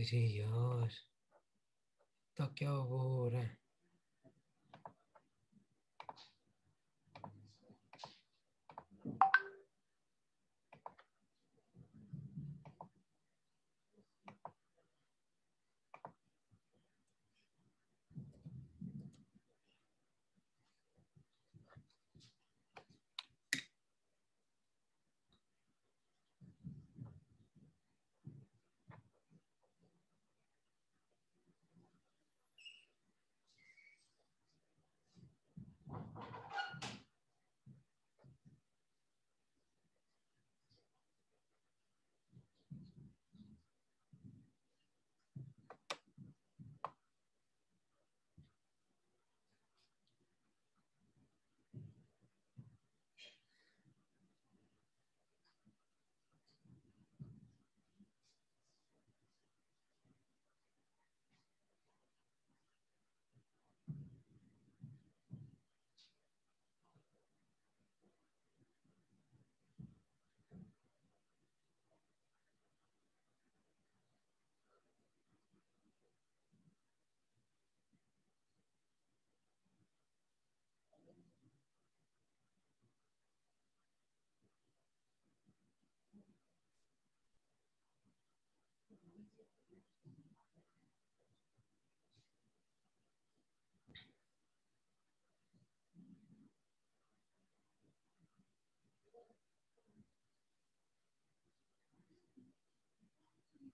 अरे यार तो क्या हो रहा है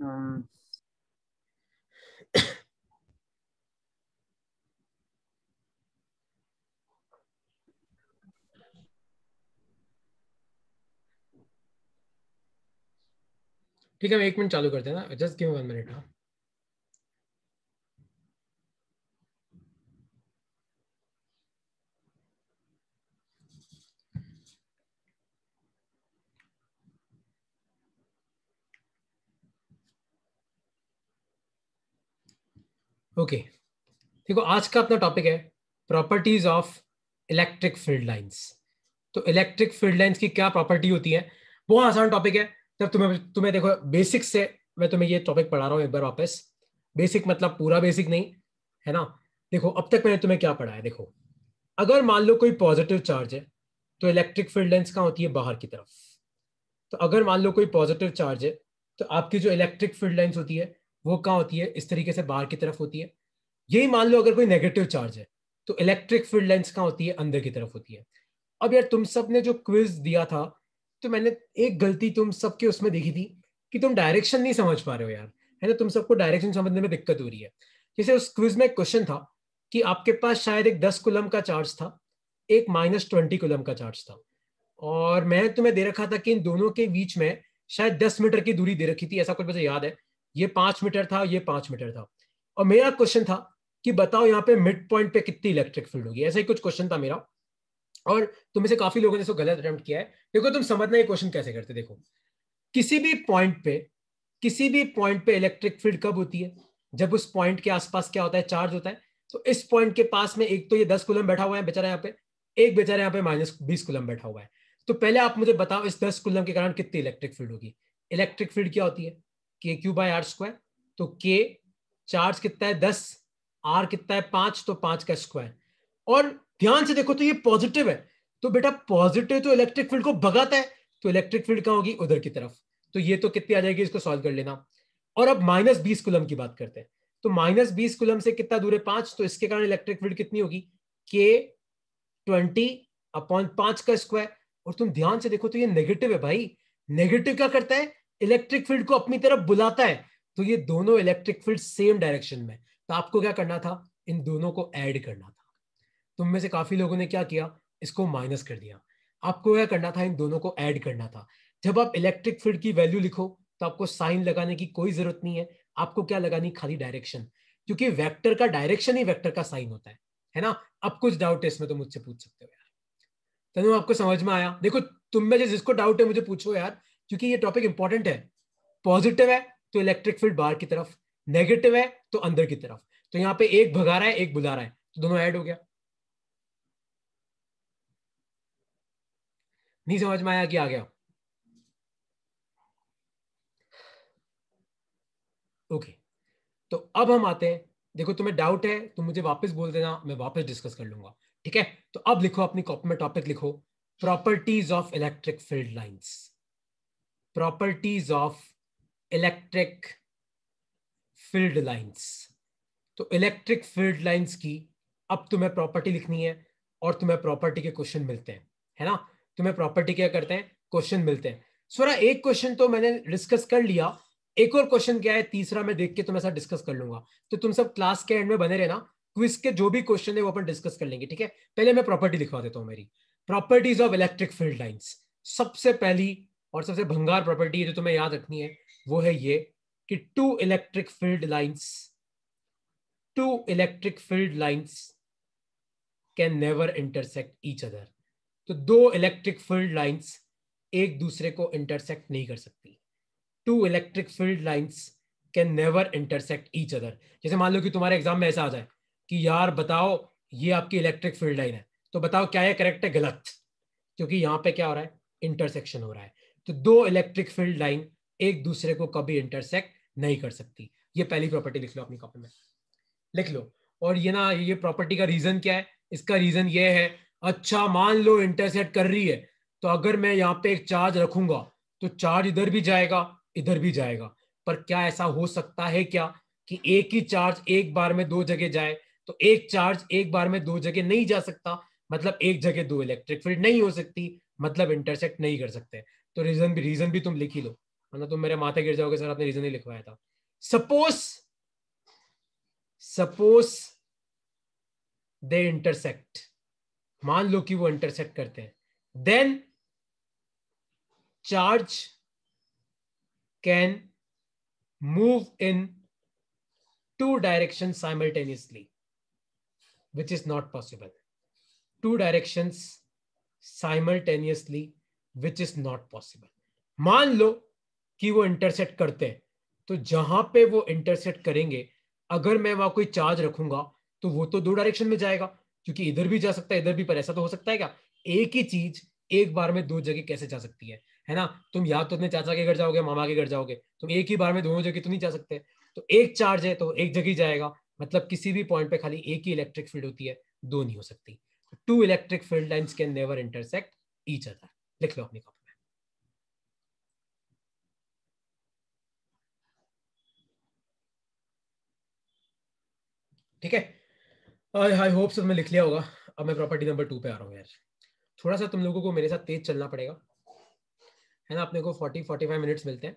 Um, ठीक है मैं एक मिनट चालू करते हैं ना जस्ट गिव वन मिनट हाँ ओके देखो आज का अपना टॉपिक है properties of electric field lines तो इलेक्ट्रिक फील्ड लाइंस की क्या प्रॉपर्टी होती है बहुत आसान टॉपिक है जब तुम्हें तुम्हें देखो बेसिक से मैं तुम्हें ये टॉपिक पढ़ा रहा हूँ एक बार वापस बेसिक मतलब पूरा बेसिक नहीं है ना देखो अब तक मैंने तुम्हें क्या पढ़ा है देखो अगर मान लो कोई पॉजिटिव चार्ज है तो इलेक्ट्रिक फील्ड लाइन्स कहाँ होती है बाहर की तरफ तो अगर मान लो कोई पॉजिटिव चार्ज है तो आपकी जो इलेक्ट्रिक फील्ड लाइन्स होती है वो कहाँ होती है इस तरीके से बाहर की तरफ होती है यही मान लो अगर कोई नेगेटिव चार्ज है तो इलेक्ट्रिक फील्ड लेंस कहाँ होती है अंदर की तरफ होती है अब यार तुम सब ने जो क्विज दिया था तो मैंने एक गलती तुम सबके उसमें देखी थी कि तुम डायरेक्शन नहीं समझ पा रहे हो यार है ना तुम सबको डायरेक्शन समझने में दिक्कत हो रही है जैसे उस क्विज में क्वेश्चन था कि आपके पास शायद एक दस कुलम का चार्ज था एक माइनस ट्वेंटी कुलम का चार्ज था और मैं तुम्हें दे रखा था कि इन दोनों के बीच में शायद दस मीटर की दूरी दे रखी थी ऐसा कुछ मुझे याद है ये पांच मीटर था ये पांच मीटर था और मेरा क्वेश्चन था कि बताओ यहाँ पे मिड पॉइंट पे कितनी इलेक्ट्रिक फील्ड होगी ऐसा ही कुछ क्वेश्चन था मेरा और तुम से काफी लोगों ने इसको गलत अटेम्प्ट किया है देखो तुम समझना ये क्वेश्चन कैसे करते देखो किसी भी पॉइंट पे किसी भी पॉइंट पे इलेक्ट्रिक फील्ड कब होती है जब उस पॉइंट के आसपास क्या होता है चार्ज होता है तो इस पॉइंट के पास में एक तो ये दस कुलम बैठा हुआ है बेचारा यहाँ पे एक बेचारा यहाँ पे माइनस बीस कुलम बैठा हुआ है तो पहले आप मुझे बताओ इस दस कुलम के कारण कितनी इलेक्ट्रिक फील्ड होगी इलेक्ट्रिक फील्ड क्या होती है के क्यू बाई आर स्क्वायर तो के चार्ज कितना है दस आर कितना है पांच तो पांच का स्क्वायर और ध्यान से देखो तो ये पॉजिटिव है तो बेटा पॉजिटिव तो इलेक्ट्रिक फील्ड को भगाता है तो इलेक्ट्रिक फील्ड कहाँ होगी उधर की तरफ तो ये तो कितनी आ जाएगी इसको सॉल्व कर लेना और अब माइनस बीस कुलम की बात करते हैं तो माइनस बीस कुलम से कितना दूर है पांच तो इसके कारण इलेक्ट्रिक फील्ड कितनी होगी के ट्वेंटी अपॉन पांच का स्क्वायर और तुम ध्यान से देखो तो ये नेगेटिव है भाई नेगेटिव क्या करता है इलेक्ट्रिक फील्ड को अपनी तरफ बुलाता है तो ये दोनों इलेक्ट्रिक फील्ड सेम डायरेक्शन में तो आपको क्या करना था इन दोनों को ऐड करना था तुम तो में से काफी लोगों ने क्या किया इसको माइनस कर दिया आपको क्या करना था इन दोनों को ऐड करना था जब आप इलेक्ट्रिक फील्ड की वैल्यू लिखो तो आपको साइन लगाने की कोई जरूरत नहीं है आपको क्या लगानी खाली डायरेक्शन क्योंकि वेक्टर का डायरेक्शन ही वेक्टर का साइन होता है है ना अब कुछ डाउट है इसमें तो मुझसे पूछ सकते हो यार तनु आपको समझ में आया देखो तुम में जिसको डाउट है मुझे पूछो यार क्योंकि ये टॉपिक इंपॉर्टेंट है पॉजिटिव है तो इलेक्ट्रिक फील्ड बाहर की तरफ नेगेटिव है तो अंदर की तरफ तो यहाँ पे एक भगा रहा है एक बुला रहा है तो दोनों ऐड हो गया नहीं समझ में आया कि आ गया ओके तो अब हम आते हैं देखो तुम्हें डाउट है तो मुझे वापस बोल देना मैं वापस डिस्कस कर लूंगा ठीक है तो अब लिखो अपनी कॉपी में टॉपिक लिखो properties of electric field lines properties of electric field lines तो इलेक्ट्रिक फील्ड लाइंस की अब तुम्हें प्रॉपर्टी लिखनी है और तुम्हें प्रॉपर्टी के क्वेश्चन मिलते हैं है ना तुम्हें प्रॉपर्टी क्या करते हैं क्वेश्चन मिलते हैं सोरा एक क्वेश्चन तो मैंने डिस्कस कर लिया एक और क्वेश्चन क्या है तीसरा मैं देख के तुम्हें साथ डिस्कस कर लूंगा तो तुम सब क्लास के एंड में बने रहना क्विज के जो भी क्वेश्चन है वो अपन डिस्कस कर लेंगे ठीक है पहले मैं प्रॉपर्टी लिखवा देता हूँ मेरी properties of electric field lines सबसे पहली और सबसे भंगार प्रॉपर्टी जो तुम्हें याद रखनी है वो है ये कि two electric field lines two electric field lines can never intersect each other तो दो इलेक्ट्रिक फील्ड लाइंस एक दूसरे को इंटरसेक्ट नहीं कर सकती two electric field lines can never intersect each other जैसे मान लो कि तुम्हारे एग्जाम में ऐसा आ जाए कि यार बताओ ये आपकी इलेक्ट्रिक फील्ड लाइन है तो बताओ क्या ये करेक्ट है गलत क्योंकि यहाँ पे क्या हो रहा है इंटरसेक्शन हो रहा है तो दो इलेक्ट्रिक फील्ड लाइन एक दूसरे को कभी इंटरसेक्ट नहीं कर सकती ये पहली प्रॉपर्टी लिख लो अपनी कॉपी में लिख लो और ये ना ये प्रॉपर्टी का रीजन क्या है इसका रीजन ये है अच्छा मान लो इंटरसेक्ट कर रही है तो अगर मैं यहाँ पे एक चार्ज रखूंगा तो चार्ज इधर भी जाएगा इधर भी जाएगा पर क्या ऐसा हो सकता है क्या कि एक ही चार्ज एक बार में दो जगह जाए तो एक चार्ज एक बार में दो जगह नहीं जा सकता मतलब एक जगह दो इलेक्ट्रिक फील्ड नहीं हो सकती मतलब इंटरसेक्ट नहीं कर सकते तो रीजन भी रीजन भी तुम लिख ही लो वरना तुम मेरे माथे गिर जाओगे सर आपने रीजन ही लिखवाया था सपोज सपोज दे इंटरसेक्ट मान लो कि वो इंटरसेक्ट करते हैं then charge can move in two direction simultaneously which is not possible two direction simultaneously which is not possible मान लो कि वो इंटरसेट करते हैं तो जहां पे वो इंटरसेट करेंगे अगर मैं वहां कोई चार्ज रखूंगा तो वो तो दो डायरेक्शन में जाएगा क्योंकि इधर भी जा सकता है इधर भी पर ऐसा तो हो सकता है क्या एक ही चीज एक बार में दो जगह कैसे जा सकती है है ना तुम या तो अपने चाचा के घर जाओगे मामा के घर जाओगे तुम एक ही बार में दोनों जगह तो नहीं जा सकते तो एक चार्ज है तो एक जगह जाएगा मतलब किसी भी पॉइंट पे खाली एक ही इलेक्ट्रिक फील्ड होती है दो नहीं हो सकती two electric field lines can never intersect each other लिख लो अपनी कॉपी में ठीक है आई आई होप सब मैं लिख लिया होगा अब मैं प्रॉपर्टी नंबर टू पे आ रहा हूँ यार थोड़ा सा तुम लोगों को मेरे साथ तेज चलना पड़ेगा है ना अपने को फोर्टी फोर्टी फाइव मिनट्स मिलते हैं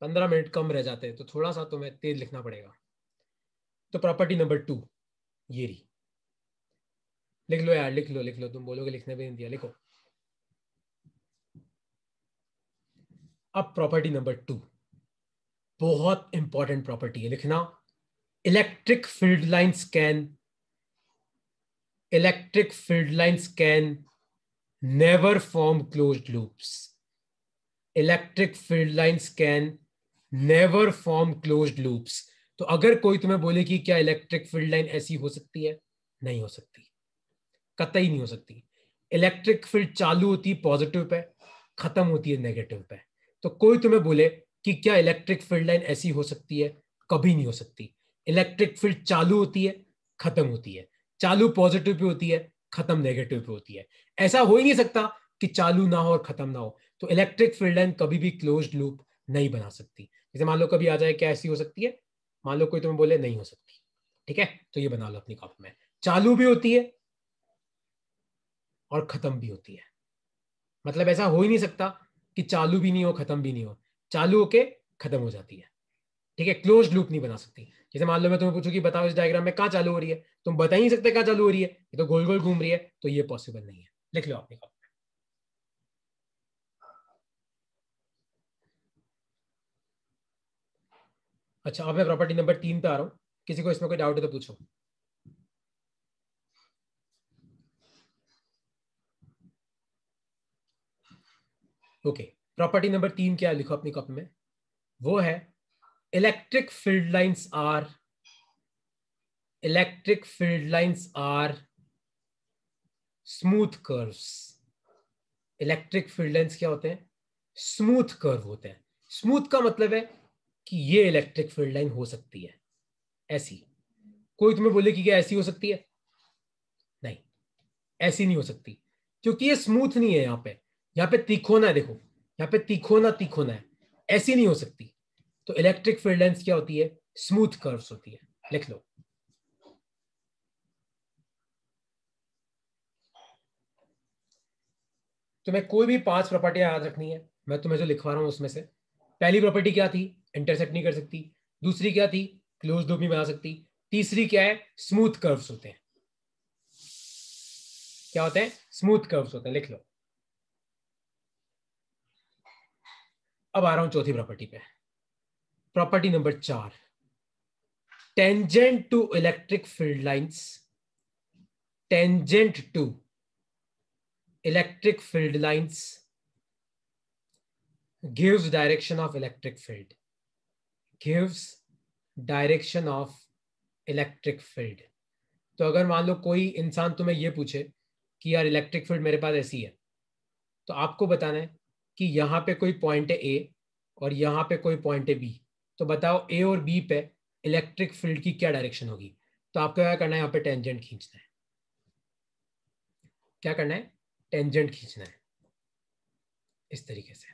पंद्रह मिनट कम रह जाते हैं तो थोड़ा सा तुम्हें तेज लिखना पड़ेगा तो प्रॉपर्टी नंबर टू ये रही लिख लो यार लिख लो लिख लो तुम बोलोगे लिखने भी नहीं दिया लिखो अब प्रॉपर्टी नंबर टू बहुत इंपॉर्टेंट प्रॉपर्टी है लिखना electric field line scan electric field line scan never form closed loops electric field line scan never form closed loops तो अगर कोई तुम्हें बोले कि क्या इलेक्ट्रिक फील्ड लाइन ऐसी हो सकती है नहीं हो सकती कतई नहीं हो सकती इलेक्ट्रिक फील्ड चालू होती है पॉजिटिव पे खत्म होती है नेगेटिव पे तो कोई तुम्हें बोले कि क्या इलेक्ट्रिक फील्ड लाइन ऐसी हो सकती है कभी नहीं हो सकती इलेक्ट्रिक फील्ड चालू होती है खत्म होती है चालू पॉजिटिव पे होती है खत्म नेगेटिव पे होती है ऐसा हो ही नहीं सकता कि चालू ना हो और खत्म ना हो तो इलेक्ट्रिक फील्ड लाइन कभी भी क्लोज लूप नहीं बना सकती जैसे मान लो कभी आ जाए क्या ऐसी हो सकती है मान लो कोई तुम्हें बोले नहीं हो सकती ठीक है तो ये बना लो अपनी कॉपी में चालू भी होती है और खत्म भी होती है मतलब ऐसा हो ही नहीं सकता कि चालू भी नहीं हो खत्म भी नहीं हो चालू होके खत्म हो जाती है ठीक है क्लोज लूप नहीं बना सकती जैसे मान लो मैं तुम्हें पूछू कि बताओ इस डायग्राम में कहाँ चालू हो रही है तुम बता ही नहीं सकते कहाँ चालू हो रही है ये तो गोल गोल घूम रही है तो ये पॉसिबल नहीं है लिख लो आपने अच्छा अब मैं प्रॉपर्टी नंबर तीन पे आ रहा हूँ किसी को इसमें कोई डाउट है तो पूछो ओके प्रॉपर्टी नंबर तीन क्या लिखो अपनी कॉपी में वो है electric field lines are electric field lines are smooth curves electric field lines क्या होते हैं स्मूथ कर्व होते हैं स्मूथ का मतलब है कि ये इलेक्ट्रिक फील्ड लाइन हो सकती है ऐसी कोई तुम्हें बोले कि क्या ऐसी हो सकती है नहीं ऐसी नहीं हो सकती क्योंकि ये स्मूथ नहीं है यहां पे यहाँ पे तीखोना है देखो यहाँ पे तीखोना तीखोना है ऐसी नहीं हो सकती तो इलेक्ट्रिक फील्ड लेंस क्या होती है स्मूथ कर्व्स होती है लिख लो तुम्हें तो कोई भी पांच प्रॉपर्टियां याद रखनी है मैं तुम्हें जो लिखवा रहा हूं उसमें से पहली प्रॉपर्टी क्या थी इंटरसेप्ट नहीं कर सकती दूसरी क्या थी क्लोज दो भी बना सकती तीसरी क्या है स्मूथ कर्व्स होते हैं क्या होते हैं स्मूथ कर्व्स होते हैं लिख लो अब आ रहा हूं चौथी प्रॉपर्टी पे प्रॉपर्टी नंबर चार tangent to electric field lines tangent to electric field lines gives direction of electric field gives direction of electric field तो अगर मान लो कोई इंसान तुम्हें यह पूछे कि यार इलेक्ट्रिक फील्ड मेरे पास ऐसी है तो आपको बताना है कि यहाँ पे कोई पॉइंट है ए और यहाँ पे कोई पॉइंट है बी तो बताओ ए और बी पे इलेक्ट्रिक फील्ड की क्या डायरेक्शन होगी तो आपको क्या करना है यहाँ पे टेंजेंट खींचना है क्या करना है टेंजेंट खींचना है इस तरीके से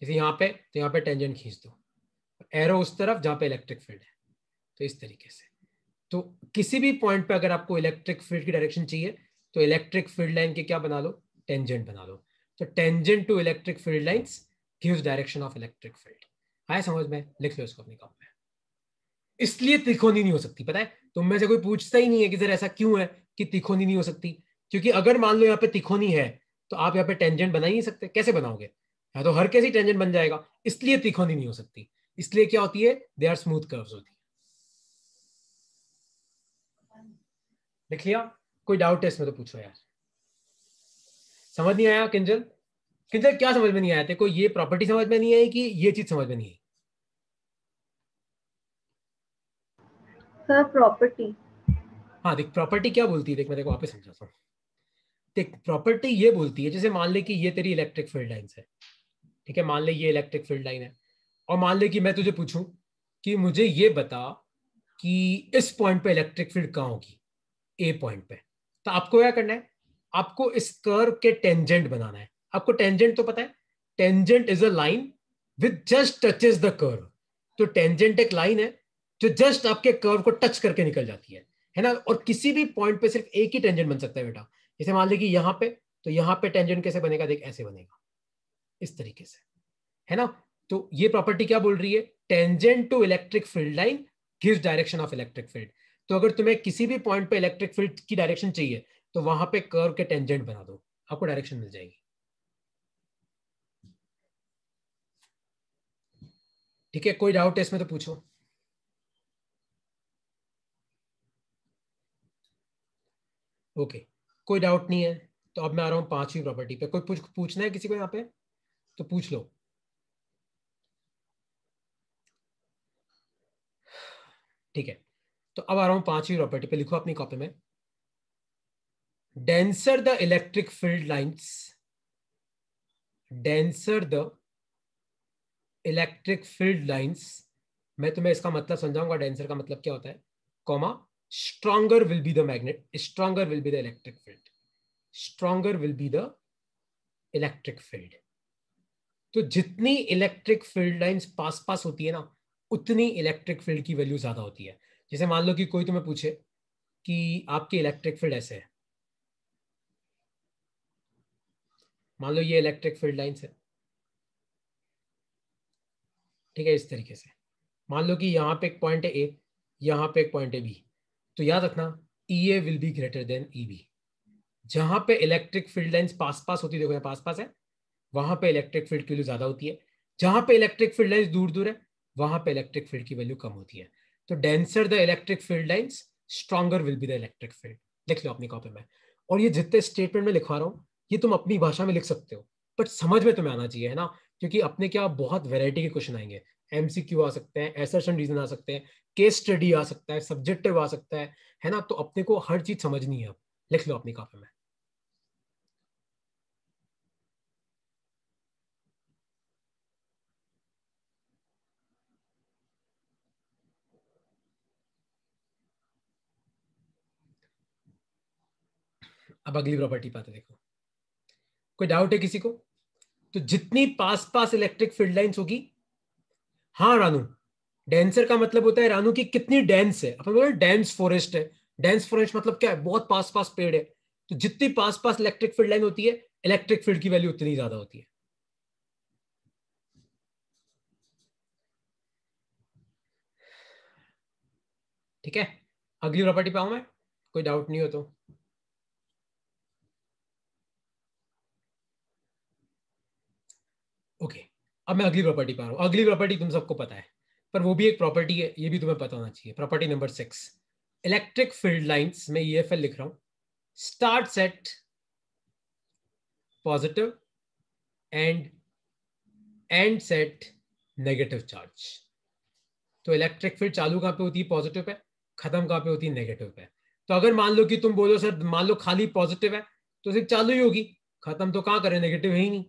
जैसे यहाँ पे तो यहाँ पे टेंजेंट खींच दो एरो उस तरफ जहाँ पे इलेक्ट्रिक फील्ड है तो इस तरीके से तो किसी भी पॉइंट पे अगर आपको इलेक्ट्रिक फील्ड की डायरेक्शन चाहिए तो इलेक्ट्रिक फील्ड लाइन के क्या बना लो टेंजेंट बना लो तो tangent to electric field lines gives direction of electric field आया समझ में लिख लो इसको अपनी कॉपी में इसलिए तिखोनी नहीं हो सकती पता है तुम में से कोई पूछता ही नहीं है कि सर ऐसा क्यों है कि तिखोनी नहीं हो सकती क्योंकि अगर मान लो यहाँ पे तिखोनी है तो आप यहाँ पे टेंजेंट बना ही नहीं सकते कैसे बनाओगे या तो हर कैसी टेंजेंट बन जाएगा इसलिए तिखोनी नहीं हो सकती इसलिए क्या होती है दे आर स्मूथ कर्व्स होती है लिख लिया कोई डाउट है इसमें तो पूछो यार समझ नहीं आया किंजल किंजल क्या समझ में नहीं आया देखो ये प्रॉपर्टी समझ में नहीं आई कि ये चीज समझ में नहीं आई सर प्रॉपर्टी हाँ देख प्रॉपर्टी क्या बोलती है देख मैं देखो वापस समझाता हूँ देख प्रॉपर्टी ये बोलती है जैसे मान ले कि ये तेरी इलेक्ट्रिक फील्ड लाइन है ठीक है मान ले ये इलेक्ट्रिक फील्ड लाइन है और मान ले कि मैं तुझे पूछूं कि मुझे ये बता कि इस पॉइंट पे इलेक्ट्रिक फील्ड कहाँ होगी ए पॉइंट पे तो आपको क्या करना है आपको इस कर्व के टेंजेंट बनाना है आपको टेंजेंट तो पता है tangent is a line with just is the curve तो टेंजेंट एक लाइन है जो जस्ट आपके कर्व को टच करके निकल जाती है है ना और किसी भी पॉइंट पे सिर्फ एक ही टेंजेंट बन सकता है बेटा जैसे मान लीजिए यहां पे तो यहां पे टेंजेंट कैसे बनेगा देख ऐसे बनेगा इस तरीके से है ना तो ये प्रॉपर्टी क्या बोल रही है tangent to electric field line gives direction of electric field तो अगर तुम्हें किसी भी पॉइंट पे इलेक्ट्रिक फील्ड की डायरेक्शन चाहिए तो वहां पे कर्व के टेंजेंट बना दो आपको डायरेक्शन मिल जाएगी ठीक है कोई डाउट है इसमें तो पूछो ओके कोई डाउट नहीं है तो अब मैं आ रहा हूं पांचवी प्रॉपर्टी पे कोई पूछ पूछना है किसी को यहां पे तो पूछ लो ठीक है तो अब आ रहा हूं पांचवी प्रॉपर्टी पे लिखो अपनी कॉपी में denser the electric field lines denser the electric field lines मैं तुम्हें इसका मतलब समझाऊंगा डेंसर का मतलब क्या होता है comma stronger will be the magnet stronger will be the electric field stronger will be the electric field तो जितनी इलेक्ट्रिक फील्ड लाइन पास पास होती है ना उतनी इलेक्ट्रिक फील्ड की वैल्यू ज्यादा होती है जैसे मान लो कि कोई तुम्हें पूछे कि आपकी इलेक्ट्रिक फील्ड ऐसे है मान लो ये इलेक्ट्रिक फील्ड लाइन्स है ठीक है इस तरीके से मान लो कि यहां पे एक पॉइंट है ए यहां पे एक पॉइंट है बी तो याद रखना E A will be greater than E B जहां पे इलेक्ट्रिक फील्ड लाइन्स पास पास होती देखो यहाँ पास पास है वहां पे इलेक्ट्रिक फील्ड की वैल्यू ज़्यादा होती है जहां पे इलेक्ट्रिक फील्ड लाइन्स दूर दूर है वहां पे इलेक्ट्रिक फील्ड की वैल्यू कम होती है तो denser the electric field lines stronger will be the electric field लिख लो अपनी कॉपी में और ये जितने स्टेटमेंट में लिखवा रहा हूँ ये तुम अपनी भाषा में लिख सकते हो बट समझ में तुम्हें आना चाहिए है ना क्योंकि अपने क्या बहुत वेराइटी के क्वेश्चन आएंगे एम आ सकते हैं एसर्शन रीजन आ सकते हैं केस स्टडी आ सकता है सब्जेक्टिव आ सकता है है ना तो अपने को हर चीज समझनी है लिख लो अपनी कॉपी में अब अगली प्रॉपर्टी पाते देखो कोई डाउट है किसी को तो जितनी पास पास इलेक्ट्रिक फील्ड लाइंस होगी हाँ रानू डेंसर का मतलब होता है रानू की कितनी डेंस है अपन बोल डेंस फॉरेस्ट है डेंस फॉरेस्ट मतलब क्या है बहुत पास पास पेड़ है तो जितनी पास पास इलेक्ट्रिक फील्ड लाइन होती है इलेक्ट्रिक फील्ड की वैल्यू उतनी ज्यादा होती है ठीक है अगली प्रॉपर्टी पाऊ मैं कोई डाउट नहीं हो तो अब मैं अगली प्रॉपर्टी पा रहा हूँ अगली प्रॉपर्टी तुम सबको पता है पर वो भी एक प्रॉपर्टी है ये भी तुम्हें पता होना चाहिए property number six electric field lines में ई लिख रहा हूँ start set positive end end set negative charge तो इलेक्ट्रिक फील्ड चालू कहाँ पे होती है पॉजिटिव पे खत्म कहाँ पे होती है नेगेटिव पे तो अगर मान लो कि तुम बोलो सर मान लो खाली पॉजिटिव है तो सिर्फ चालू ही होगी खत्म तो कहाँ करें नेगेटिव है ही नहीं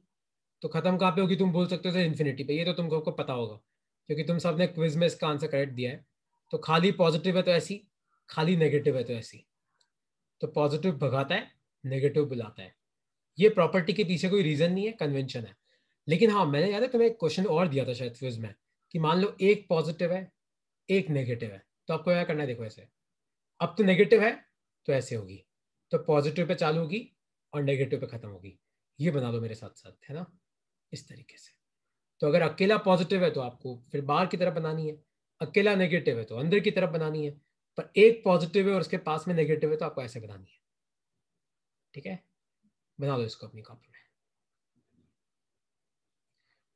तो खत्म कहाँ पे होगी तुम बोल सकते हो इन्फिनिटी पे ये तो तुमको को पता होगा क्योंकि तुम सबने क्विज में इसका आंसर करेक्ट दिया है तो खाली पॉजिटिव है तो ऐसी खाली नेगेटिव है तो ऐसी तो पॉजिटिव भगाता है नेगेटिव बुलाता है ये प्रॉपर्टी के पीछे कोई रीजन नहीं है कन्वेंशन है लेकिन हाँ मैंने याद है तुम्हें एक क्वेश्चन और दिया था शायद क्विज में कि मान लो एक पॉजिटिव है एक नेगेटिव है तो आपको क्या करना है देखो ऐसे अब तो नेगेटिव है तो ऐसे होगी तो पॉजिटिव पे चालू होगी और नेगेटिव पे खत्म होगी ये बना लो मेरे साथ साथ है ना इस तरीके से तो अगर अकेला पॉजिटिव है तो आपको फिर बाहर की तरफ बनानी है अकेला नेगेटिव है तो अंदर की तरफ बनानी है पर एक पॉजिटिव है और उसके पास में नेगेटिव है तो आपको ऐसे बनानी है ठीक है बना दो इसको अपनी कॉपी में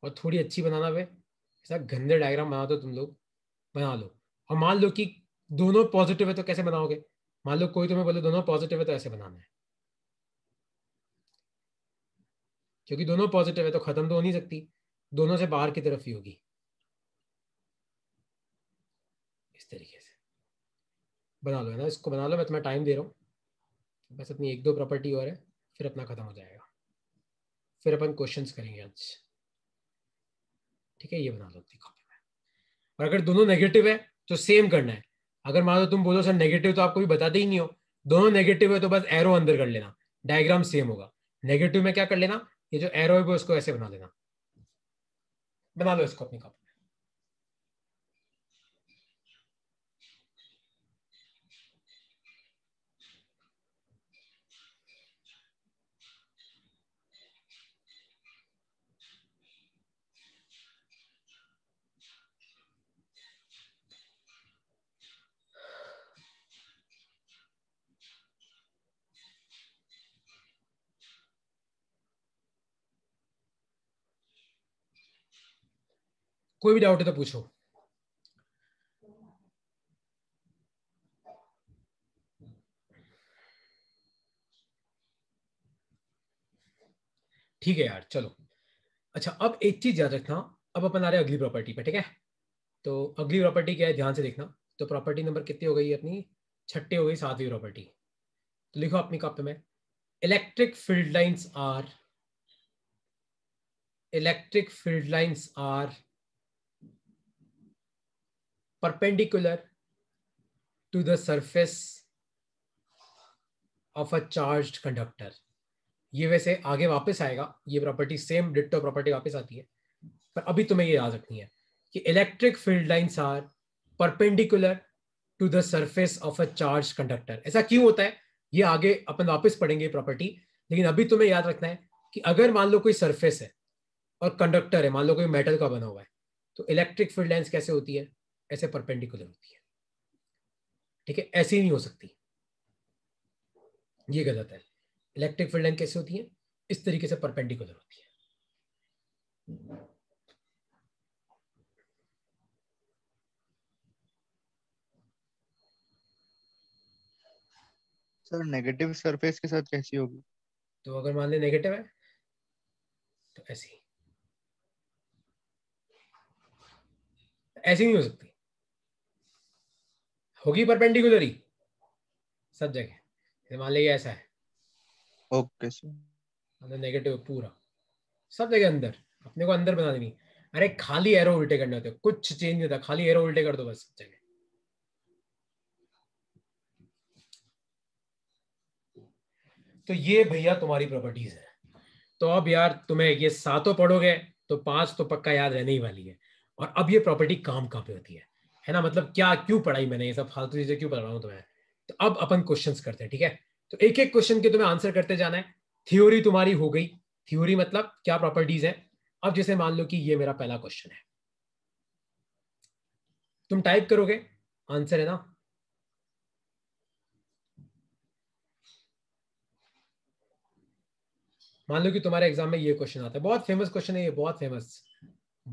और थोड़ी अच्छी बनाना वे ऐसा गंदे डायग्राम बना दो तुम लोग बना लो और मान लो कि दोनों पॉजिटिव है तो कैसे बनाओगे मान लो कोई तुम्हें बोले दोनों पॉजिटिव है तो ऐसे बनाना है क्योंकि दोनों पॉजिटिव है तो खत्म तो हो नहीं सकती दोनों से बाहर की तरफ ही होगी इस तरीके से बना लो है ना इसको बना लो मैं तुम्हें टाइम दे रहा हूँ बस अपनी एक दो प्रॉपर्टी और है फिर अपना ख़त्म हो जाएगा फिर अपन क्वेश्चंस करेंगे आज ठीक है ये बना लो अपनी कॉपी में और अगर दोनों नेगेटिव है तो सेम करना है अगर मान लो तुम बोलो सर नेगेटिव तो आपको भी बताते ही नहीं हो दोनों नेगेटिव है तो बस एरो अंदर कर लेना डायग्राम सेम होगा नेगेटिव में क्या कर लेना ये जो एरो है वो इसको ऐसे बना लेना बना लो इसको अपनी कॉपी कोई भी डाउट है तो पूछो ठीक है यार चलो अच्छा अब एक चीज याद रखना अब अपन आ रहे हैं अगली प्रॉपर्टी पे ठीक है तो अगली प्रॉपर्टी क्या है ध्यान से देखना तो प्रॉपर्टी नंबर कितनी हो गई अपनी छठी हो गई सातवीं प्रॉपर्टी तो लिखो अपनी कॉपी में electric field lines are electric field lines are perpendicular to the surface of a charged conductor. ये वैसे आगे वापस आएगा ये प्रॉपर्टी सेम डिट्टो प्रॉपर्टी वापस आती है पर अभी तुम्हें ये याद रखनी है कि electric field lines are perpendicular to the surface of a charge conductor ऐसा क्यों होता है ये आगे अपन वापस पढ़ेंगे प्रॉपर्टी लेकिन अभी तुम्हें याद रखना है कि अगर मान लो कोई सरफेस है और कंडक्टर है मान लो कोई मेटल का बना हुआ है तो इलेक्ट्रिक फील्ड लाइन्स कैसे होती है ऐसे परपेंडिकुलर होती है ठीक है ऐसी नहीं हो सकती ये गलत है इलेक्ट्रिक फील्ड लाइन कैसे होती है इस तरीके से परपेंडिकुलर होती है सर नेगेटिव सरफेस के साथ कैसी होगी तो अगर मान ले नेगेटिव है तो ऐसी ऐसी नहीं हो सकती होगी परपेंडिकुलर ही सब जगह मान लीजिए ऐसा है ओके सर नेगेटिव पूरा सब जगह अंदर अपने को अंदर बना देनी अरे खाली एरो उल्टे करने होते कुछ चेंज नहीं होता खाली एरो उल्टे कर दो बस सब जगह तो ये भैया तुम्हारी प्रॉपर्टीज है तो अब यार तुम्हें ये सातों पढ़ोगे तो पांच तो पक्का याद रहने ही वाली है और अब ये प्रॉपर्टी काम कहां पे होती है है ना मतलब क्या क्यों पढ़ाई मैंने ये सब फालतू चीजें क्यों पढ़ रहा हूँ तुम्हें तो अब अपन क्वेश्चन करते हैं ठीक है तो एक एक क्वेश्चन के तुम्हें आंसर करते जाना है थ्योरी तुम्हारी हो गई थ्योरी मतलब क्या प्रॉपर्टीज है अब जैसे मान लो कि ये मेरा पहला क्वेश्चन है तुम टाइप करोगे आंसर है ना मान लो कि तुम्हारे एग्जाम में ये क्वेश्चन आता है बहुत फेमस क्वेश्चन है ये बहुत फेमस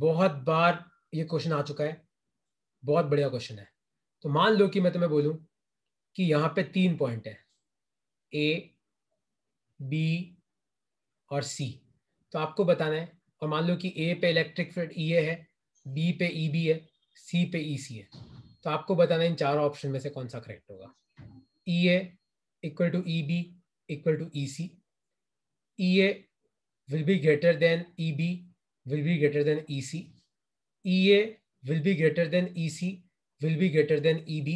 बहुत बार ये क्वेश्चन आ चुका है बहुत बढ़िया क्वेश्चन है तो मान लो कि मैं तुम्हें बोलूं कि यहां पे तीन पॉइंट है ए बी और सी तो आपको बताना है और मान लो कि ए पे इलेक्ट्रिक फील्ड ई ए है बी पे ई e बी है सी पे ई e सी है तो आपको बताना है इन चारों ऑप्शन में से कौन सा करेक्ट होगा E A equal to E B equal to E C E A will be greater than E B will be greater than E C E A will be greater than E C will be greater than E B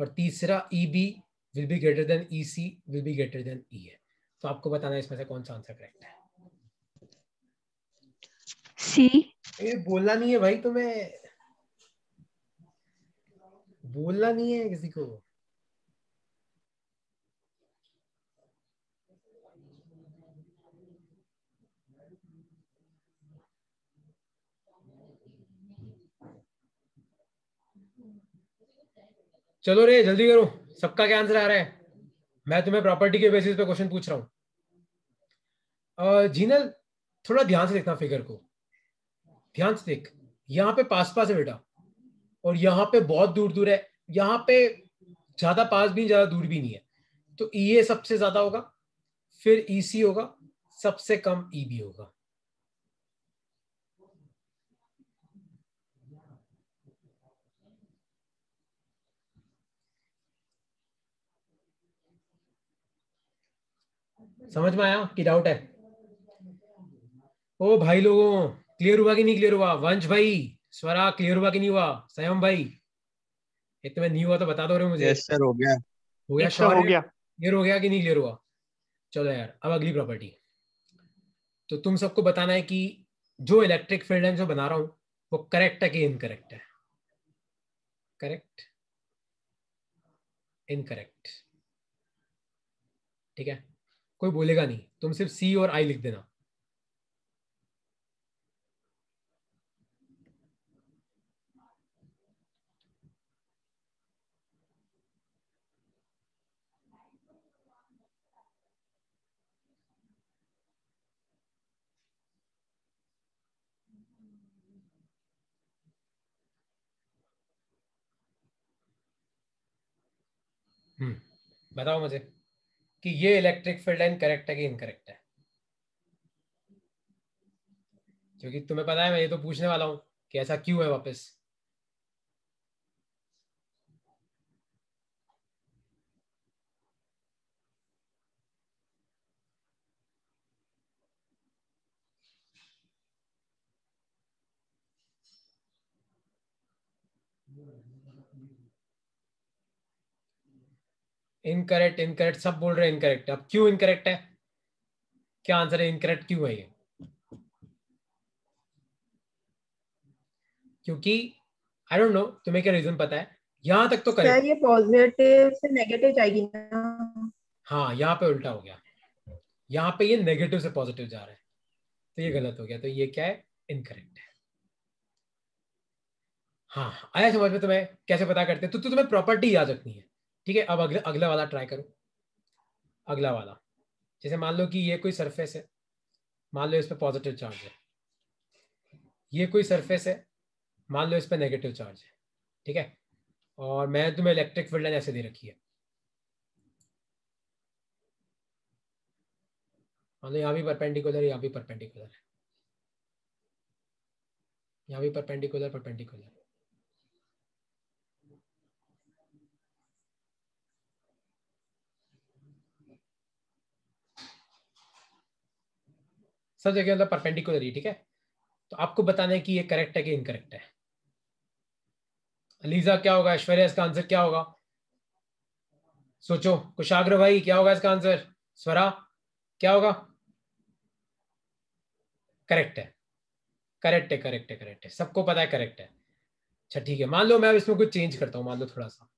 और तीसरा E B will be greater than E C will be greater than E तो आपको बताना इसमें से कौन सा answer correct है सी ये बोलना नहीं है भाई तुम्हें बोलना नहीं है किसी को चलो रे जल्दी करो सबका क्या आंसर आ रहा है मैं तुम्हें प्रॉपर्टी के बेसिस पे क्वेश्चन पूछ रहा हूँ जीनल थोड़ा ध्यान से देखना फिगर को ध्यान से देख यहाँ पे पास पास है बेटा और यहाँ पे बहुत दूर दूर है यहाँ पे ज्यादा पास भी ज्यादा दूर भी नहीं है तो ई e ए सबसे ज्यादा होगा फिर ई e सी होगा सबसे कम ई e बी होगा समझ में आया कि डाउट है ओ भाई लोगों क्लियर हुआ कि नहीं क्लियर हुआ वंश भाई स्वरा क्लियर हुआ कि नहीं हुआ सयम भाई इतने नहीं हुआ तो बता दो रहे मुझे yes, sir, हो गया हो गया हो गया क्लियर हो गया कि नहीं क्लियर हुआ चलो यार अब अगली प्रॉपर्टी तो तुम सबको बताना है कि जो इलेक्ट्रिक फील्ड है जो बना रहा हूं वो करेक्ट है कि इनकरेक्ट है करेक्ट इनकरेक्ट ठीक है कोई बोलेगा नहीं तुम सिर्फ सी और आई लिख देना हम्म, बताओ मुझे कि ये इलेक्ट्रिक फील्ड लाइन करेक्ट है कि इनकरेक्ट है क्योंकि तुम्हें पता है मैं ये तो पूछने वाला हूं कि ऐसा क्यों है वापस इनकरेक्ट इनकरेक्ट सब बोल रहे हैं इनकरेक्ट अब क्यों इनकरेक्ट है क्या आंसर है इनकरेक्ट क्यों है ये क्योंकि आई डोंट नो तुम्हें क्या रीजन पता है यहां तक तो करेक्ट ये पॉजिटिव से नेगेटिव जाएगी ना हाँ यहाँ पे उल्टा हो गया यहाँ पे ये नेगेटिव से पॉजिटिव जा रहा है तो ये गलत हो गया तो ये क्या है इनकरेक्ट है हाँ आया समझ में तुम्हें कैसे पता करते तो, तो तुम्हें प्रॉपर्टी याद रखनी है ठीक है अब अगला अगला वाला ट्राई करो अगला वाला जैसे मान लो कि ये कोई सरफेस है मान लो इस पर पॉजिटिव चार्ज है ये कोई सरफेस है मान लो इस पर नेगेटिव चार्ज है ठीक है और मैं तुम्हें इलेक्ट्रिक फील्ड लाइन ऐसे दे रखी है मान लो यहाँ भी परपेंडिकुलर यहाँ भी परपेंडिकुलर है यहाँ भी परपेंडिकुलर परपेंडिकुलर सब जगह मतलब परपेंडिकुलर ही ठीक है तो आपको बताना है कि ये करेक्ट है कि इनकरेक्ट है अलीजा क्या होगा ऐश्वर्या इसका आंसर क्या होगा सोचो कुशाग्र भाई क्या होगा इसका आंसर स्वरा क्या होगा करेक्ट है करेक्ट है करेक्ट है करेक्ट है सबको पता है करेक्ट है अच्छा ठीक है मान लो मैं इसमें कुछ चेंज करता हूं मान लो थोड़ा सा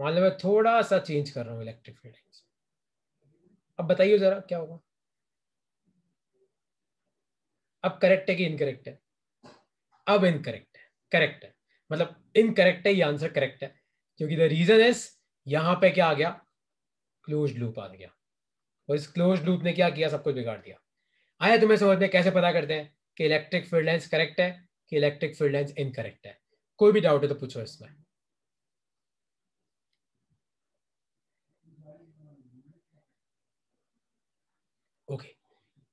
मान लो मैं थोड़ा सा चेंज कर रहा हूं इलेक्ट्रिक फील्ड अब बताइए जरा क्या होगा अब करेक्ट है कि इनकरेक्ट है अब इनकरेक्ट है करेक्ट है मतलब इनकरेक्ट है ये आंसर करेक्ट है क्योंकि द रीजन इज यहां पे क्या आ गया क्लोज लूप आ गया और इस क्लोज लूप ने क्या किया सब कुछ बिगाड़ दिया आया तुम्हें समझ में कैसे पता करते हैं कि इलेक्ट्रिक फील्ड लाइन्स करेक्ट है कि इलेक्ट्रिक फील्ड लाइन्स इनकरेक्ट है कोई भी डाउट है तो पूछो इसमें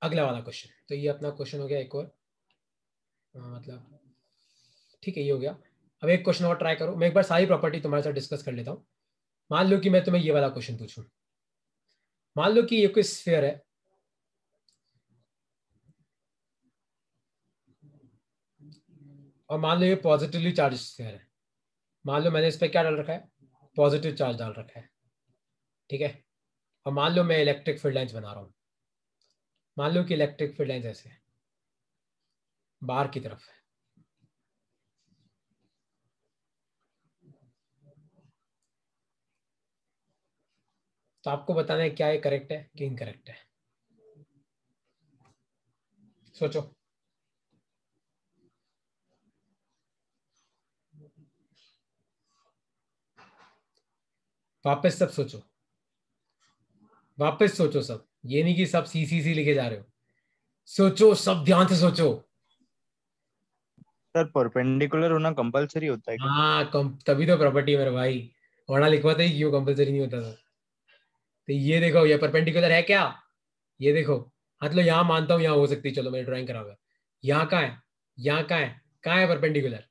अगला वाला क्वेश्चन तो ये अपना क्वेश्चन हो गया एक और मतलब ठीक है ये हो गया अब एक क्वेश्चन और ट्राई करो मैं एक बार सारी प्रॉपर्टी तुम्हारे साथ डिस्कस कर लेता हूँ मान लो कि मैं तुम्हें ये वाला क्वेश्चन पूछूं मान लो कि ये कोई स्फेयर है और मान लो ये पॉजिटिवली चार्ज स्फेयर है मान लो मैंने इस पर क्या डाल रखा है पॉजिटिव चार्ज डाल रखा है ठीक है और मान लो मैं इलेक्ट्रिक फील्ड लाइन्स बना रहा हूँ मान लो कि इलेक्ट्रिक फील्ड है जैसे बाहर की तरफ है तो आपको बताना है क्या ये करेक्ट है कि इनकरेक्ट है सोचो वापस सब सोचो वापस सोचो सब ये नहीं कि सब सी सी सी लेके जा रहे हो सोचो सब ध्यान से सोचो सर परपेंडिकुलर होना कंपलसरी होता है हाँ तभी तो प्रॉपर्टी मेरे भाई वरना लिखवाते तो ही क्यों कंपलसरी नहीं होता था तो ये देखो ये परपेंडिकुलर है क्या ये देखो हाँ लो तो यहाँ मानता हूँ यहाँ हो सकती चलो मैंने ड्राइंग करा हुआ यहाँ का है यहाँ का है कहाँ है परपेंडिकुलर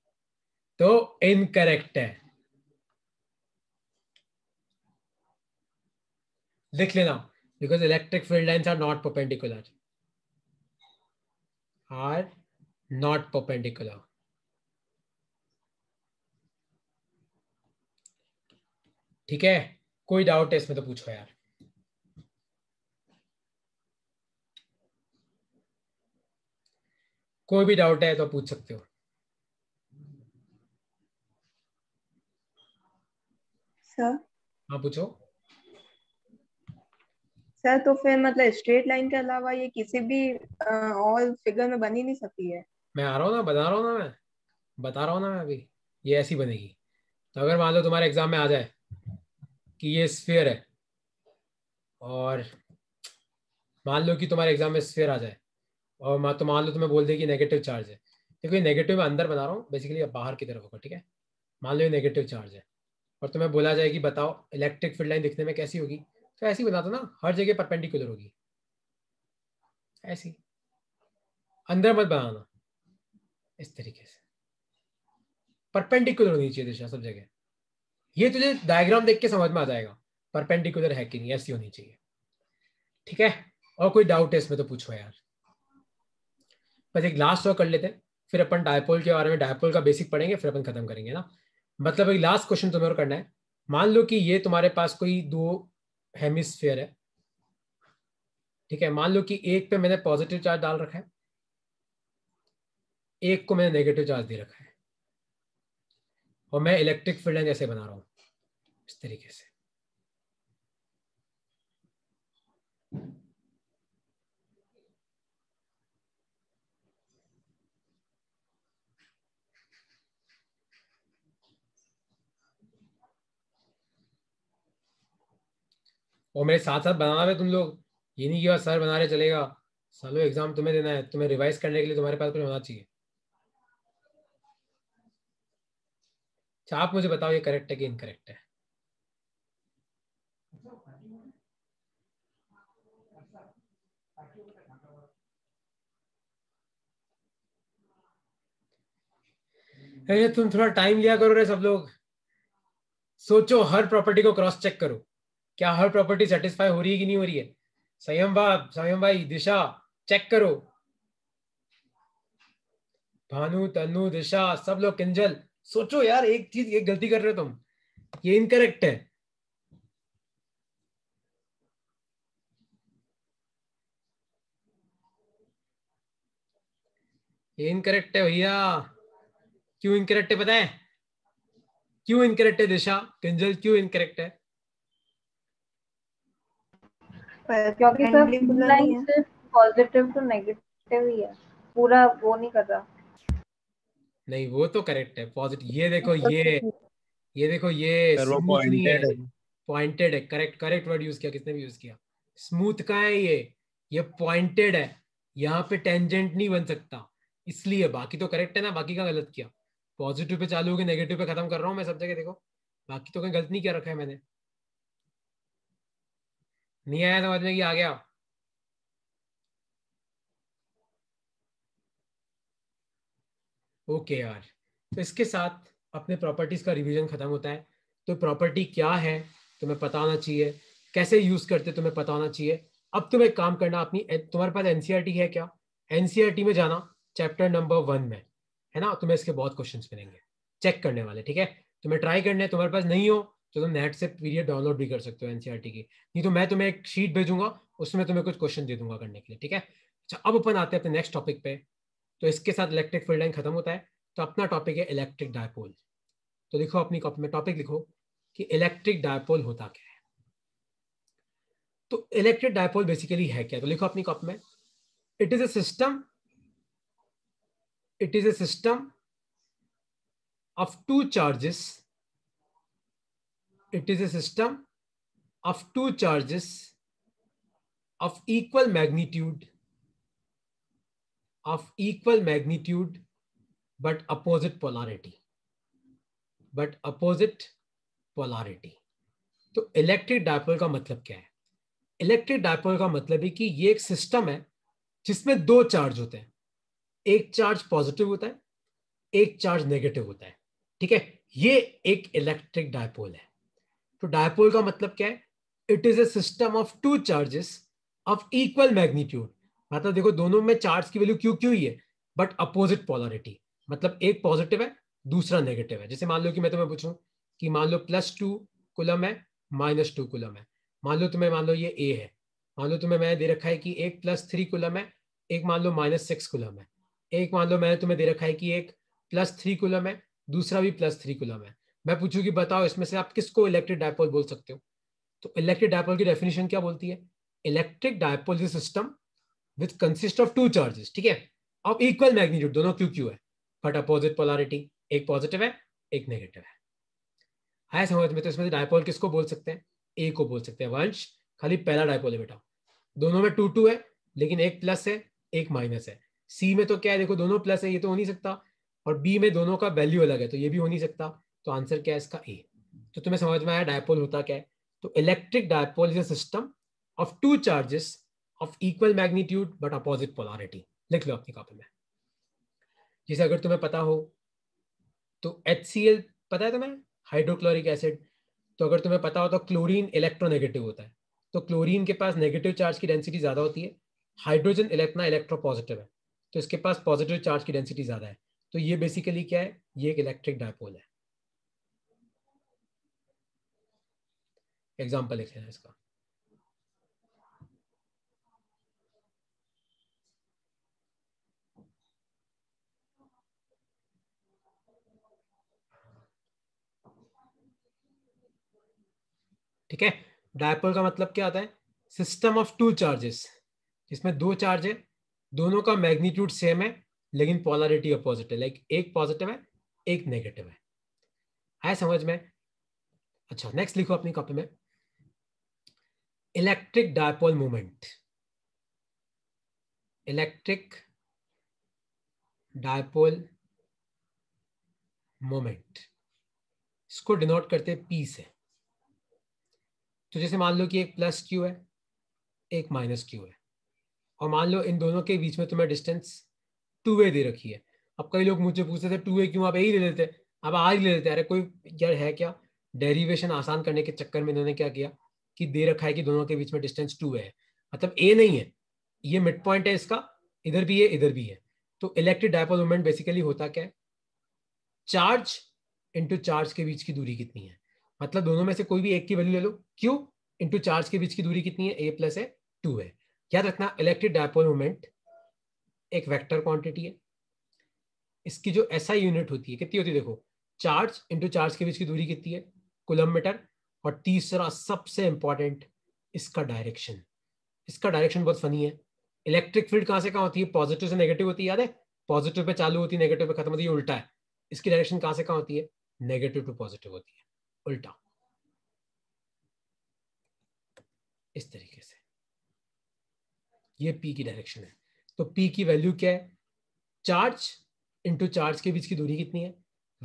तो इनकरेक्ट है लिख लेना because electric field lines are not perpendicular are not perpendicular ठीक है कोई डाउट है इसमें तो पूछो यार कोई भी डाउट है तो पूछ सकते हो सर हाँ पूछो सर तो फिर मतलब स्ट्रेट लाइन के अलावा ये किसी भी ऑल फिगर में बनी नहीं सकती है मैं आ रहा हूँ ना बता रहा हूँ ना मैं बता रहा हूँ ना मैं अभी ये ऐसी बनेगी तो अगर मान लो तुम्हारे एग्जाम में आ जाए कि ये स्फेयर है और मान लो कि तुम्हारे एग्जाम में स्फेयर आ जाए और मान तो मान लो तुम्हें बोल दे कि नेगेटिव चार्ज है देखो ये नेगेटिव मैं अंदर बना रहा हूँ बेसिकली बाहर की तरफ होगा ठीक है मान लो ये नेगेटिव चार्ज है और तुम्हें बोला जाए कि बताओ इलेक्ट्रिक फील्ड लाइन दिखने में कैसी होगी तो ऐसी बना दो ना हर जगह परपेंडिकुलर होगी ऐसी अंदर मत बनाना इस तरीके से परपेंडिकुलर होनी चाहिए दिशा सब जगह ये तुझे डायग्राम देख के समझ में आ जाएगा परपेंडिकुलर है कि नहीं ऐसी होनी चाहिए ठीक है और कोई डाउट है इसमें तो पूछो यार बस एक लास्ट और कर लेते हैं फिर अपन डायपोल के बारे में डायपोल का बेसिक पढ़ेंगे फिर अपन खत्म करेंगे ना मतलब एक लास्ट क्वेश्चन तुम्हें और करना है मान लो कि ये तुम्हारे पास कोई दो हेमिस्फेयर है ठीक है मान लो कि एक पे मैंने पॉजिटिव चार्ज डाल रखा है एक को मैंने नेगेटिव चार्ज दे रखा है और मैं इलेक्ट्रिक फील्ड ऐसे बना रहा हूं इस तरीके से और मेरे साथ साथ बना रहे तुम लोग ये नहीं किया सर बना रहे चलेगा सालों एग्जाम तुम्हें देना है तुम्हें रिवाइज करने के लिए तुम्हारे पास कुछ होना चाहिए अच्छा, आप मुझे बताओ ये करेक्ट है कि इनकरेक्ट है अरे तुम थोड़ा टाइम लिया करो रे सब लोग सोचो हर प्रॉपर्टी को क्रॉस चेक करो क्या हर प्रॉपर्टी सेटिस्फाई हो रही है कि नहीं हो रही है संयम बाब संयम भाई दिशा चेक करो भानु तनु दिशा सब लोग किंजल सोचो यार एक चीज एक गलती कर रहे हो तुम ये इनकरेक्ट है ये इनकरेक्ट है भैया क्यों इनकरेक्ट है पता है क्यों इनकरेक्ट है दिशा किंजल क्यों इनकरेक्ट है क्योंकि सर लाइन सिर्फ पॉजिटिव टू नेगेटिव ही है पूरा वो नहीं कर रहा नहीं वो तो करेक्ट है पॉजिटिव तो ये देखो ये ये देखो ये पॉइंटेड है करेक्ट करेक्ट वर्ड यूज किया किसने भी यूज किया स्मूथ का है ये ये पॉइंटेड है यहाँ पे टेंजेंट नहीं बन सकता इसलिए बाकी तो करेक्ट है ना बाकी का गलत किया पॉजिटिव पे चालू हो गया नेगेटिव पे खत्म कर रहा हूँ मैं सब जगह देखो बाकी तो कहीं गलत नहीं किया रखा है मैंने नहीं आया समझ में कि आ गया ओके यार तो इसके साथ अपने प्रॉपर्टीज का रिवीजन खत्म होता है तो प्रॉपर्टी क्या है तुम्हें पता होना चाहिए कैसे यूज करते तुम्हें पता होना चाहिए अब तुम्हें काम करना अपनी तुम्हारे पास एनसीआरटी e है क्या एनसीआरटी e में जाना चैप्टर नंबर वन में है ना तुम्हें इसके बहुत क्वेश्चन मिलेंगे चेक करने वाले ठीक है तुम्हें ट्राई करने तुम्हारे पास नहीं हो तो तुम नेट से पीरियड डाउनलोड भी कर सकते हो एनसीआर e की नहीं तो मैं तुम्हें एक शीट भेजूंगा उसमें तुम्हें कुछ क्वेश्चन दे दूंगा करने के लिए ठीक है अच्छा अब अपन आते हैं अपने नेक्स्ट टॉपिक पे तो इसके साथ इलेक्ट्रिक फील्ड लाइन खत्म होता है तो अपना टॉपिक है इलेक्ट्रिक डायपोल तो लिखो अपनी कॉपी में टॉपिक लिखो कि इलेक्ट्रिक डायपोल होता क्या है तो इलेक्ट्रिक डायपोल बेसिकली है क्या तो लिखो अपनी कॉपी में it is a system it is a system of two charges it is a system of two charges of equal magnitude of equal magnitude but opposite polarity but opposite polarity तो electric dipole का मतलब क्या है electric dipole का मतलब है कि ये एक सिस्टम है जिसमें दो चार्ज होते हैं एक चार्ज पॉजिटिव होता है एक चार्ज नेगेटिव होता है ठीक है ये एक इलेक्ट्रिक डायपोल है तो डायपोल का मतलब क्या है it is a system of two charges of equal magnitude मतलब देखो दोनों में चार्ज की वैल्यू क्यू क्यू ही है बट अपोजिट पॉलरिटी मतलब एक पॉजिटिव है दूसरा नेगेटिव है जैसे मान लो कि मैं तुम्हें पूछूं कि मान लो प्लस टू कुलम है माइनस टू कुलम है मान लो तुम्हें मान लो ये ए है मान लो तुम्हें मैंने दे रखा है कि एक प्लस थ्री कुलम है एक मान लो माइनस सिक्स कुलम है एक मान लो मैंने तुम्हें दे रखा है कि एक प्लस थ्री कुलम है दूसरा भी प्लस थ्री कुलम है मैं पूछूं कि बताओ इसमें से आप किसको इलेक्ट्रिक डायपोल बोल सकते हो तो इलेक्ट्रिक डायपोल की डेफिनेशन क्या बोलती है electric dipole system with consist of two charges ठीक है अब इक्वल मैग्नीट्यूड दोनों क्यू क्यू है बट अपोजिट पोलारिटी एक पॉजिटिव है एक नेगेटिव है आया समझ में तो इसमें डायपोल किसको बोल सकते हैं ए को बोल सकते हैं वंश खाली पहला डायपोल है बेटा दोनों में टू टू है लेकिन एक प्लस है एक माइनस है सी में तो क्या है देखो दोनों प्लस है ये तो हो नहीं सकता और बी में दोनों का वैल्यू अलग है तो ये भी हो नहीं सकता तो आंसर क्या है इसका ए तो तुम्हें समझ में आया डायपोल होता क्या है तो electric dipole is a system of two charges of equal magnitude but opposite polarity लिख लो अपनी कॉपी में जैसे अगर तुम्हें पता हो तो एच पता है तुम्हें हाइड्रोक्लोरिक एसिड तो अगर तुम्हें पता हो तो क्लोरीन इलेक्ट्रोनेगेटिव होता है तो क्लोरीन के पास नेगेटिव चार्ज की डेंसिटी ज़्यादा होती है हाइड्रोजन इलेक्ट्रा इलेक्ट्रो पॉजिटिव है तो इसके पास पॉजिटिव चार्ज की डेंसिटी ज़्यादा है तो ये बेसिकली क्या है ये एक इलेक्ट्रिक डायपोल है एग्जाम्पल एक है इसका ठीक है डायपोल का मतलब क्या आता है सिस्टम ऑफ टू चार्जेस इसमें दो चार्ज है दोनों का मैग्नीट्यूड सेम है लेकिन पॉलरिटी अपोजिट है लाइक एक पॉजिटिव है एक नेगेटिव है आया समझ में अच्छा नेक्स्ट लिखो अपनी कॉपी में electric dipole moment electric dipole moment इसको डिनोट करते हैं पी से तो जैसे मान लो कि एक प्लस क्यू है एक माइनस क्यू है और मान लो इन दोनों के बीच में तुम्हें डिस्टेंस टू वे दे रखी है अब कई लोग मुझे पूछते थे टू वे क्यों आप यही ले लेते अब आज ले लेते अरे कोई यार है क्या डेरिवेशन आसान करने के चक्कर में इन्होंने क्या किया कि दे रखा है कि दोनों के बीच में डिस्टेंस टू है मतलब ए नहीं है ये मिड पॉइंट है इसका इधर भी है इधर भी है तो इलेक्ट्रिक डायपोल मोमेंट बेसिकली होता क्या है चार्ज इंटू चार्ज के बीच की दूरी कितनी है मतलब दोनों में से कोई भी एक की वैल्यू ले लो क्यू इंटू चार्ज के बीच की दूरी कितनी है ए प्लस है टू है याद रखना इलेक्ट्रिक डायपोल मोमेंट एक वेक्टर क्वांटिटी है इसकी जो ऐसा यूनिट होती है कितनी होती है देखो चार्ज इंटू चार्ज के बीच की दूरी कितनी है कुलम मीटर और तीसरा सबसे इंपॉर्टेंट इसका डायरेक्शन इसका डायरेक्शन बहुत फनी है इलेक्ट्रिक फील्ड कहां से कहां होती है पॉजिटिव से नेगेटिव होती है याद है पॉजिटिव पे चालू होती है नेगेटिव पे खत्म होती है उल्टा है इसकी डायरेक्शन कहां से कहां होती है नेगेटिव टू पॉजिटिव होती है उल्टा इस तरीके से ये पी की डायरेक्शन है तो पी की वैल्यू क्या है चार्ज इंटू चार्ज के बीच की दूरी कितनी है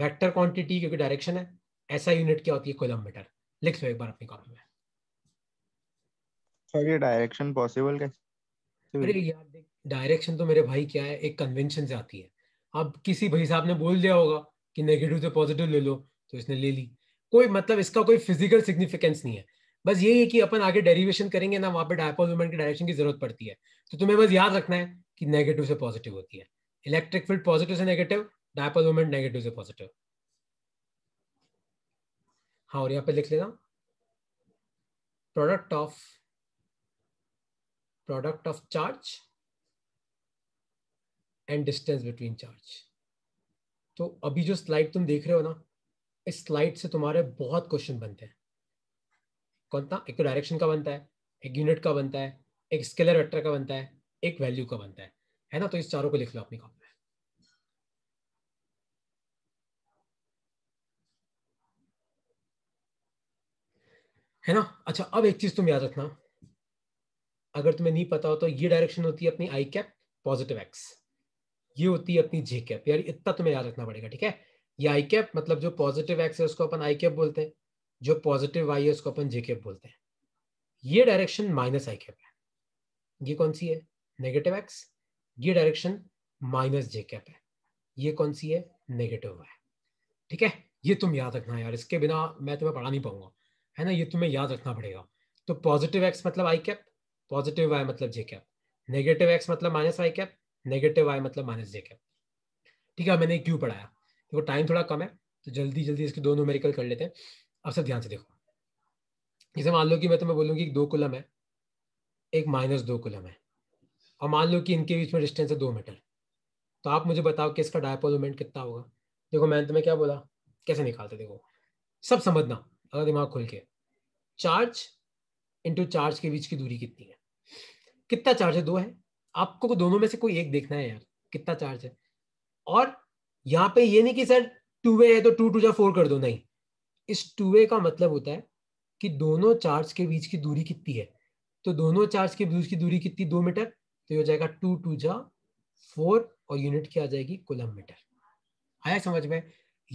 वेक्टर क्वांटिटी क्योंकि डायरेक्शन है ऐसा यूनिट क्या होती है कोलोमीटर लिख लो एक बार अपनी कॉपी में सर ये डायरेक्शन पॉसिबल कैसे अरे यार देख डायरेक्शन तो मेरे भाई क्या है एक कन्वेंशन से आती है अब किसी भाई साहब ने बोल दिया होगा कि नेगेटिव से पॉजिटिव ले लो तो इसने ले ली कोई मतलब इसका कोई फिजिकल सिग्निफिकेंस नहीं है बस यही है कि अपन आगे डेरिवेशन करेंगे ना वहां पे डायपोल मोमेंट की डायरेक्शन की जरूरत पड़ती है तो तुम्हें बस याद रखना है कि नेगेटिव से पॉजिटिव होती है इलेक्ट्रिक फील्ड पॉजिटिव से नेगेटिव डायपोल मोमेंट नेगेटिव से पॉजिटिव हाँ और यहाँ पे लिख लेना product of product of charge and distance between charge तो अभी जो स्लाइड तुम देख रहे हो ना इस स्लाइड से तुम्हारे बहुत क्वेश्चन बनते हैं कौन सा एक तो डायरेक्शन का बनता है एक यूनिट का बनता है एक स्केलर वेक्टर का बनता है एक वैल्यू का बनता है है ना तो इस चारों को लिख लो अपनी कॉपी है ना अच्छा अब एक चीज तुम याद रखना अगर तुम्हें नहीं पता हो तो ये डायरेक्शन होती है अपनी आई कैप पॉजिटिव एक्स ये होती है अपनी जे कैप यार इतना तुम्हें याद रखना पड़ेगा ठीक है ये आई कैप मतलब जो पॉजिटिव एक्स है उसको अपन आई कैप बोलते हैं जो पॉजिटिव वाई है उसको अपन जे कैप बोलते हैं ये डायरेक्शन माइनस आई कैप है ये कौन सी है नेगेटिव एक्स ये डायरेक्शन माइनस जे कैप है ये कौन सी है नेगेटिव वाई ठीक है ये तुम याद रखना यार इसके बिना मैं तुम्हें पढ़ा नहीं पाऊंगा है ना ये तुम्हें याद रखना पड़ेगा तो पॉजिटिव एक्स मतलब आई कैप पॉजिटिव वाई मतलब जे कैप नेगेटिव एक्स मतलब minus I cap negative Y मतलब माइनस जे कैप ठीक है मैंने क्यों पढ़ाया देखो तो टाइम थोड़ा कम है तो जल्दी जल्दी इसके दो नोमेरिकल कर लेते हैं अब सब ध्यान से देखो जैसे मान लो कि मैं तुम्हें बोलूँगी दो कुलम है एक माइनस दो कुलम है और मान लो कि इनके बीच में डिस्टेंस है दो मीटर तो आप मुझे बताओ कि इसका डायपोल मोमेंट कितना होगा देखो मैंने तुम्हें क्या बोला कैसे निकालते देखो सब समझना अगर दिमाग खोल के चार्ज इंटू चार्ज के बीच की दूरी कितनी है कितना चार्ज है दो है आपको तो दोनों में से कोई एक देखना है यार कितना चार्ज है और यहाँ पे ये नहीं कि सर टू वे है तो टू टू जा फोर कर दो नहीं इस टू वे का मतलब होता है कि दोनों चार्ज के बीच की दूरी कितनी है तो दोनों चार्ज के बीच की दूरी कितनी दो मीटर तो ये हो जाएगा टू टू जा फोर और यूनिट की आ जाएगी कोलम मीटर आया समझ में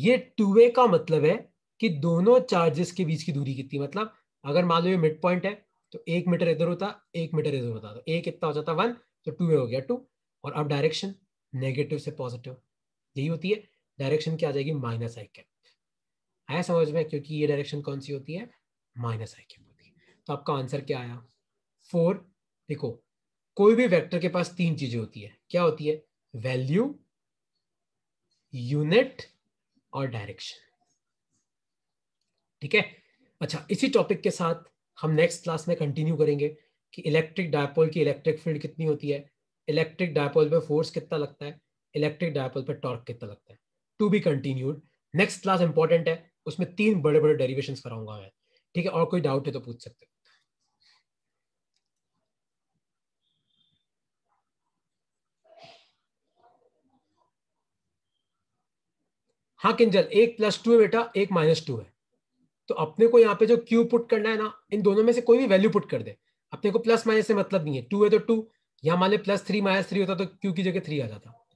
ये टू वे का मतलब है कि दोनों चार्जेस के बीच की दूरी कितनी मतलब अगर मान लो ये मिड पॉइंट है तो एक मीटर इधर होता एक मीटर इधर होता तो एक इतना हो जाता वन तो टू हो गया टू और अब डायरेक्शन नेगेटिव से पॉजिटिव यही होती है डायरेक्शन क्या आ जाएगी माइनस आई कैप आया समझ में क्योंकि ये डायरेक्शन कौन सी होती है माइनस आई कैप होती है तो आपका आंसर क्या आया फोर देखो कोई भी वेक्टर के पास तीन चीजें होती है क्या होती है वैल्यू यूनिट और डायरेक्शन ठीक है अच्छा इसी टॉपिक के साथ हम नेक्स्ट क्लास में कंटिन्यू करेंगे कि इलेक्ट्रिक डायपोल की इलेक्ट्रिक फील्ड कितनी होती है इलेक्ट्रिक डायपोल पे फोर्स कितना लगता है इलेक्ट्रिक डायपोल पे टॉर्क कितना लगता है to be continued next class important है उसमें तीन बड़े बड़े डेरिवेशन कराऊंगा मैं ठीक है और कोई डाउट है तो पूछ सकते हाँ किंजल एक प्लस टू है बेटा एक माइनस टू है तो अपने को यहाँ पे जो क्यू पुट करना है ना इन दोनों में से कोई भी वैल्यू पुट कर दे अपने को प्लस माइनस से मतलब नहीं है टू है तो टू यहाँ मान ले प्लस थ्री माइनस थ्री होता तो क्यू की जगह थ्री आ जाता